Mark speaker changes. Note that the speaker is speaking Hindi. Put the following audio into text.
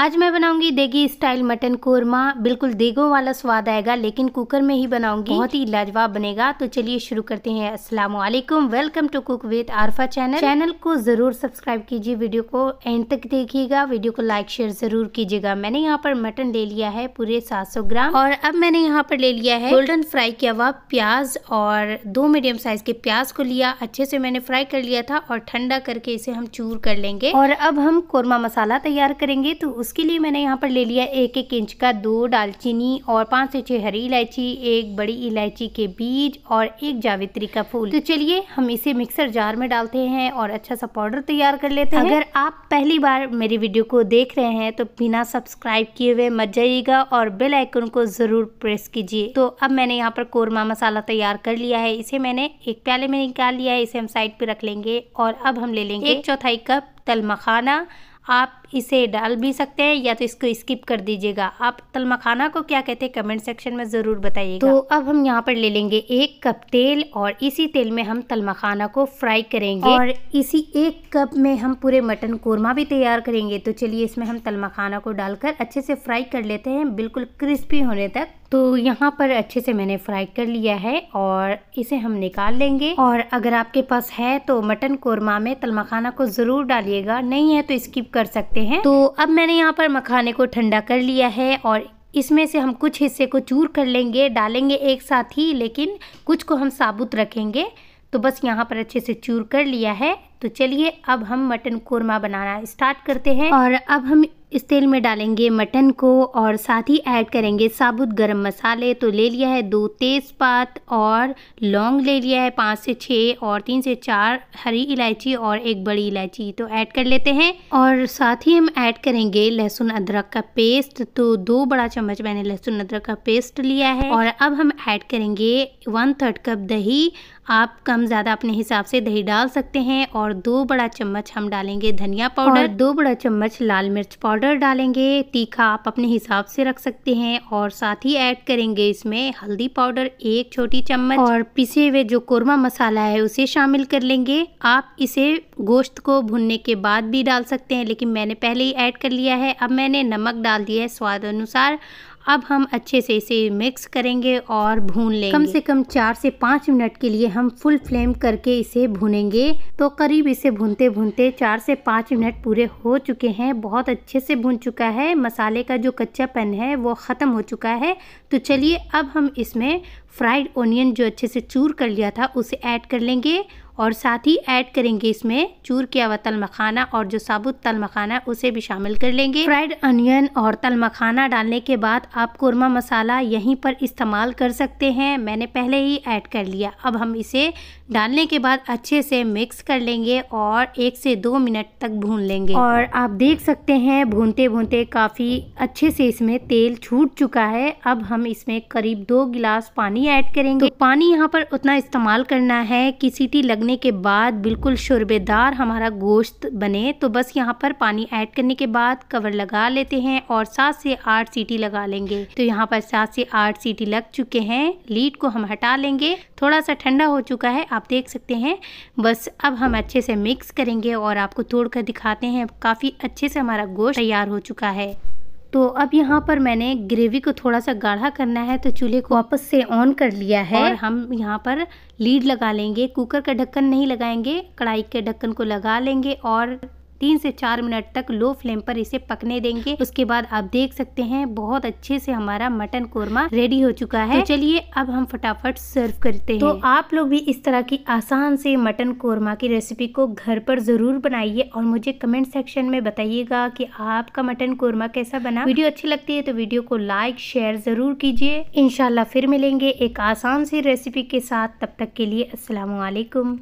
Speaker 1: आज मैं बनाऊंगी देगी स्टाइल मटन कोरमा बिल्कुल देगो वाला स्वाद आएगा लेकिन कुकर में ही बनाऊंगी बहुत ही लाजवाब बनेगा तो चलिए शुरू करते हैं अस्सलाम वालेकुम welcome to cook with Arfa channel channel को जरूर सब्सक्राइब कीजिए वीडियो को एंड तक देखिएगा वीडियो को लाइक शेयर जरूर कीजिएगा मैंने यहाँ पर मटन ले लिया है पूरे सात ग्राम और अब मैंने यहाँ पर ले लिया है गोल्डन फ्राई किया हुआ प्याज और दो मीडियम साइज के प्याज को लिया अच्छे से मैंने फ्राई कर लिया था और ठंडा करके इसे हम चूर कर लेंगे और अब हम कोरमा मसाला तैयार करेंगे तो उसके लिए मैंने यहाँ पर ले लिया एक एक इंच का दो दालचीनी और पाँच से छः हरी इलायची एक बड़ी इलायची के बीज और एक जावित्री का फूल तो चलिए हम इसे मिक्सर जार में डालते हैं और अच्छा सा पाउडर तैयार कर लेते हैं अगर आप पहली बार मेरी वीडियो को देख रहे हैं तो बिना सब्सक्राइब किए हुए मत जाइएगा और बेल आइकन को ज़रूर प्रेस कीजिए तो अब मैंने यहाँ पर कोरमा मसाला तैयार कर लिया है इसे मैंने एक प्याले में निकाल लिया है इसे हम साइड पर रख लेंगे और अब हम ले लेंगे एक चौथाई कप तल मखाना आप इसे डाल भी सकते हैं या तो इसको स्किप कर दीजिएगा आप तलमा खाना को क्या कहते हैं कमेंट सेक्शन में ज़रूर बताइए तो अब हम यहाँ पर ले लेंगे एक कप तेल और इसी तेल में हम तलमा खाना को फ्राई करेंगे और इसी एक कप में हम पूरे मटन कोरमा भी तैयार करेंगे तो चलिए इसमें हम तलमा खाना को डालकर अच्छे से फ्राई कर लेते हैं बिल्कुल क्रिस्पी होने तक तो यहाँ पर अच्छे से मैंने फ्राई कर लिया है और इसे हम निकाल लेंगे और अगर आपके पास है तो मटन कोरमा में तलमा खाना को ज़रूर डालिएगा नहीं है तो स्किप कर सकते सकते हैं तो अब मैंने यहाँ पर मखाने को ठंडा कर लिया है और इसमें से हम कुछ हिस्से को चूर कर लेंगे डालेंगे एक साथ ही लेकिन कुछ को हम साबुत रखेंगे तो बस यहाँ पर अच्छे से चूर कर लिया है तो चलिए अब हम मटन कोरमा बनाना स्टार्ट करते हैं और अब हम इस तेल में डालेंगे मटन को और साथ ही ऐड करेंगे साबुत गरम मसाले तो ले लिया है दो तेज़पात और लौंग ले लिया है पाँच से छः और तीन से चार हरी इलायची और एक बड़ी इलायची तो ऐड कर लेते हैं और साथ ही हम ऐड करेंगे लहसुन अदरक का पेस्ट तो दो बड़ा चम्मच मैंने लहसुन अदरक का पेस्ट लिया है और अब हम ऐड करेंगे वन थर्ड कप दही आप कम ज़्यादा अपने हिसाब से दही डाल सकते हैं और दो बड़ा चम्मच हम डालेंगे धनिया पाउडर दो बड़ा चम्मच लाल मिर्च पाउडर पाउडर डालेंगे तीखा आप अपने हिसाब से रख सकते हैं और साथ ही ऐड करेंगे इसमें हल्दी पाउडर एक छोटी चम्मच और पिसे हुए जो कोरमा मसाला है उसे शामिल कर लेंगे आप इसे गोश्त को भुनने के बाद भी डाल सकते हैं लेकिन मैंने पहले ही ऐड कर लिया है अब मैंने नमक डाल दिया है स्वाद अनुसार अब हम अच्छे से इसे मिक्स करेंगे और भून लेंगे कम से कम चार से पाँच मिनट के लिए हम फुल फ्लेम करके इसे भूनेंगे तो करीब इसे भूनते भूनते चार से पाँच मिनट पूरे हो चुके हैं बहुत अच्छे से भून चुका है मसाले का जो कच्चा पन है वो ख़त्म हो चुका है तो चलिए अब हम इसमें फ्राइड ओनियन जो अच्छे से चूर कर लिया था उसे ऐड कर लेंगे और साथ ही ऐड करेंगे इसमें चूर किया हुआ तल मखाना और जो साबुत तल मखाना है उसे भी शामिल कर लेंगे फ्राइड अनियन और तल मखाना डालने के बाद आप कोरमा मसाला यहीं पर इस्तेमाल कर सकते हैं मैंने पहले ही ऐड कर लिया अब हम इसे डालने के बाद अच्छे से मिक्स कर लेंगे और एक से दो मिनट तक भून लेंगे और आप देख सकते हैं भूनते भूनते काफ़ी अच्छे से इसमें तेल छूट चुका है अब हम इसमें करीब दो गिलास पानी ऐड करेंगे तो पानी यहाँ पर उतना इस्तेमाल करना है कि सीटी लगने के बाद बिल्कुल शुरबेदार हमारा गोश्त बने तो बस यहाँ पर पानी ऐड करने के बाद कवर लगा लेते हैं और सात से आठ सीटी लगा लेंगे तो यहाँ पर सात से आठ सीटी लग चुके हैं लीड को हम हटा लेंगे थोड़ा सा ठंडा हो चुका है आप आप देख सकते हैं बस अब हम अच्छे से मिक्स करेंगे और आपको तोड़ कर दिखाते हैं काफ़ी अच्छे से हमारा गोश्त तैयार हो चुका है तो अब यहाँ पर मैंने ग्रेवी को थोड़ा सा गाढ़ा करना है तो चूल्हे को वापस से ऑन कर लिया है और हम यहाँ पर लीड लगा लेंगे कुकर का ढक्कन नहीं लगाएंगे कढ़ाई के ढक्कन को लगा लेंगे और तीन से चार मिनट तक लो फ्लेम पर इसे पकने देंगे उसके बाद आप देख सकते हैं बहुत अच्छे से हमारा मटन कोरमा रेडी हो चुका है तो चलिए अब हम फटाफट सर्व करते तो हैं तो आप लोग भी इस तरह की आसान से मटन कोरमा की रेसिपी को घर पर जरूर बनाइए और मुझे कमेंट सेक्शन में बताइएगा की आपका मटन कोरमा कैसा बना वीडियो अच्छी लगती है तो वीडियो को लाइक शेयर जरूर कीजिए इनशाला फिर मिलेंगे एक आसान सी रेसिपी के साथ तब तक के लिए असलामेकुम